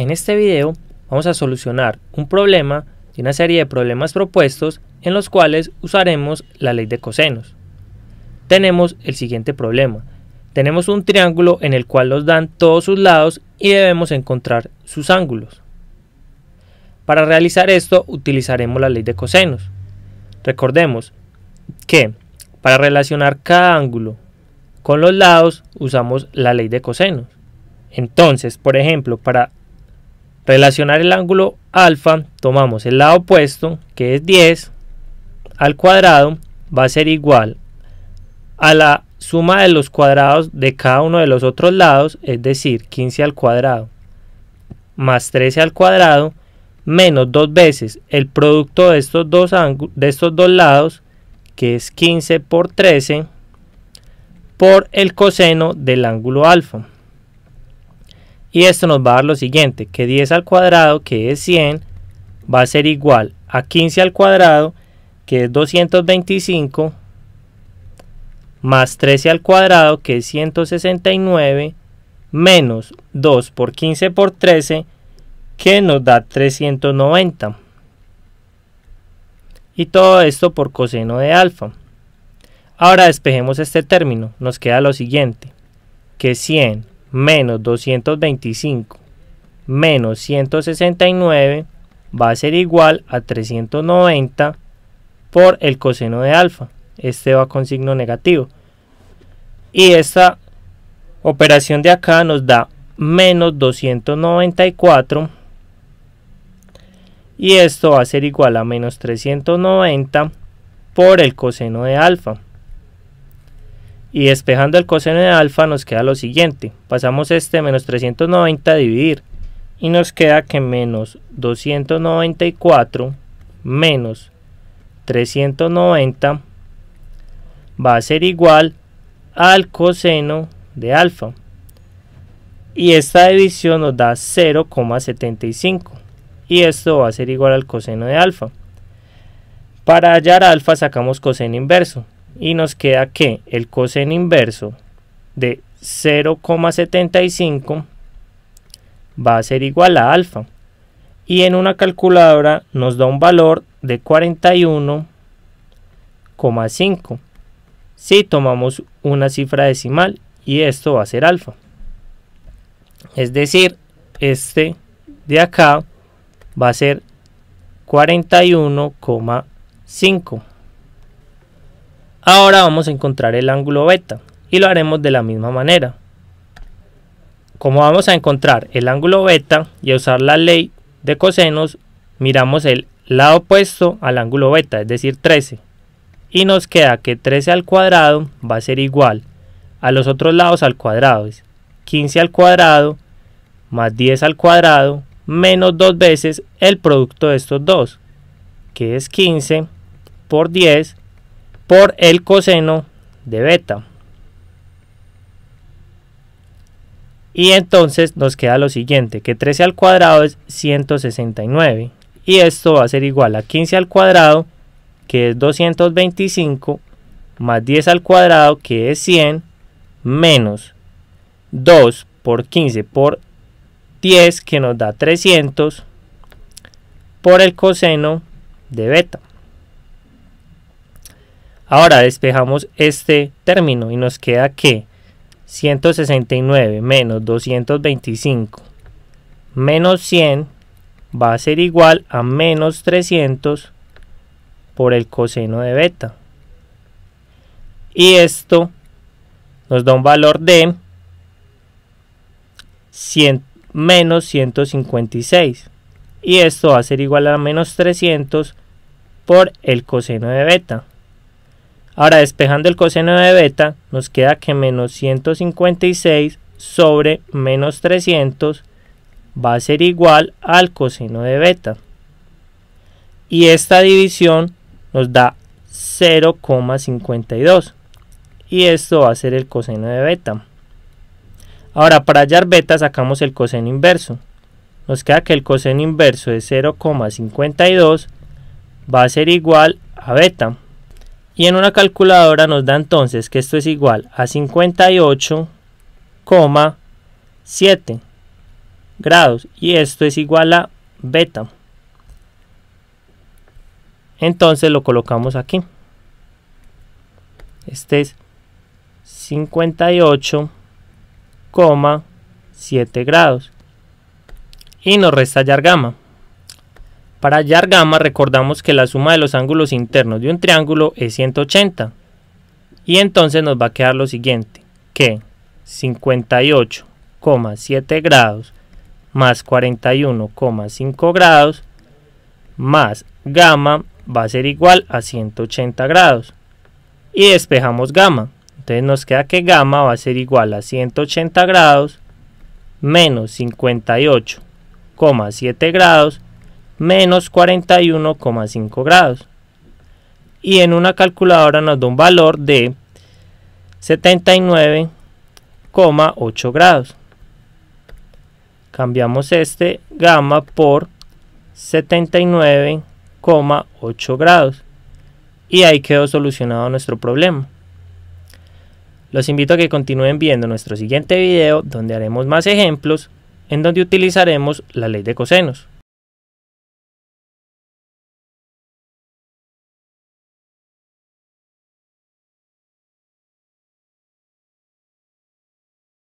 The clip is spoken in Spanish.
En este video vamos a solucionar un problema y una serie de problemas propuestos en los cuales usaremos la ley de cosenos. Tenemos el siguiente problema. Tenemos un triángulo en el cual nos dan todos sus lados y debemos encontrar sus ángulos. Para realizar esto utilizaremos la ley de cosenos. Recordemos que para relacionar cada ángulo con los lados usamos la ley de cosenos. Entonces, por ejemplo, para Relacionar el ángulo alfa, tomamos el lado opuesto, que es 10, al cuadrado va a ser igual a la suma de los cuadrados de cada uno de los otros lados, es decir, 15 al cuadrado más 13 al cuadrado menos dos veces el producto de estos dos, de estos dos lados, que es 15 por 13, por el coseno del ángulo alfa. Y esto nos va a dar lo siguiente, que 10 al cuadrado, que es 100, va a ser igual a 15 al cuadrado, que es 225, más 13 al cuadrado, que es 169, menos 2 por 15 por 13, que nos da 390. Y todo esto por coseno de alfa. Ahora despejemos este término. Nos queda lo siguiente, que 100 menos 225 menos 169 va a ser igual a 390 por el coseno de alfa. Este va con signo negativo. Y esta operación de acá nos da menos 294. Y esto va a ser igual a menos 390 por el coseno de alfa. Y despejando el coseno de alfa nos queda lo siguiente. Pasamos este menos 390 a dividir. Y nos queda que menos 294 menos 390 va a ser igual al coseno de alfa. Y esta división nos da 0,75. Y esto va a ser igual al coseno de alfa. Para hallar alfa sacamos coseno inverso y nos queda que el coseno inverso de 0,75 va a ser igual a alfa y en una calculadora nos da un valor de 41,5 si tomamos una cifra decimal y esto va a ser alfa es decir este de acá va a ser 41,5 Ahora vamos a encontrar el ángulo beta y lo haremos de la misma manera. Como vamos a encontrar el ángulo beta y a usar la ley de cosenos, miramos el lado opuesto al ángulo beta, es decir 13. Y nos queda que 13 al cuadrado va a ser igual a los otros lados al cuadrado. 15 al cuadrado más 10 al cuadrado menos dos veces el producto de estos dos, que es 15 por 10 por el coseno de beta. Y entonces nos queda lo siguiente, que 13 al cuadrado es 169. Y esto va a ser igual a 15 al cuadrado, que es 225, más 10 al cuadrado, que es 100, menos 2 por 15 por 10, que nos da 300, por el coseno de beta. Ahora despejamos este término y nos queda que 169 menos 225 menos 100 va a ser igual a menos 300 por el coseno de beta. Y esto nos da un valor de menos 156. Y esto va a ser igual a menos 300 por el coseno de beta. Ahora despejando el coseno de beta nos queda que menos 156 sobre menos 300 va a ser igual al coseno de beta. Y esta división nos da 0,52. Y esto va a ser el coseno de beta. Ahora para hallar beta sacamos el coseno inverso. Nos queda que el coseno inverso de 0,52 va a ser igual a beta. Y en una calculadora nos da entonces que esto es igual a 58,7 grados. Y esto es igual a beta. Entonces lo colocamos aquí. Este es 58,7 grados. Y nos resta hallar gamma. Para hallar gamma recordamos que la suma de los ángulos internos de un triángulo es 180. Y entonces nos va a quedar lo siguiente, que 58,7 grados más 41,5 grados más gamma va a ser igual a 180 grados. Y despejamos gamma. Entonces nos queda que gamma va a ser igual a 180 grados menos 58,7 grados menos 41,5 grados. Y en una calculadora nos da un valor de 79,8 grados. Cambiamos este gamma por 79,8 grados. Y ahí quedó solucionado nuestro problema. Los invito a que continúen viendo nuestro siguiente video donde haremos más ejemplos en donde utilizaremos la ley de cosenos.